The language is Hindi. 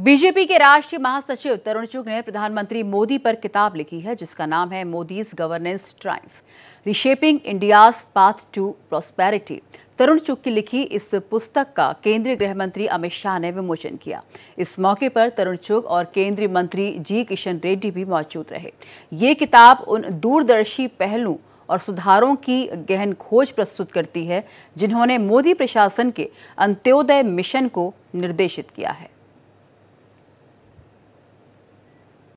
बीजेपी के राष्ट्रीय महासचिव तरुण चुग ने प्रधानमंत्री मोदी पर किताब लिखी है जिसका नाम है Modi's governance triumph reshaping India's path to prosperity Tarun Chugh की लिखी इस पुस्तक का केंद्रीय गृह मंत्री अमित शाह ने विमोचन किया इस मौके पर तरुण चुग और केंद्रीय मंत्री जी किशन रेड्डी भी मौजूद रहे ये किताब उन दूरदर्शी पहलू और सुधारों की गहन खोज प्रस्तुत करती है जिन्होंने मोदी प्रशासन के अंत्योदय मिशन को निर्देशित किया है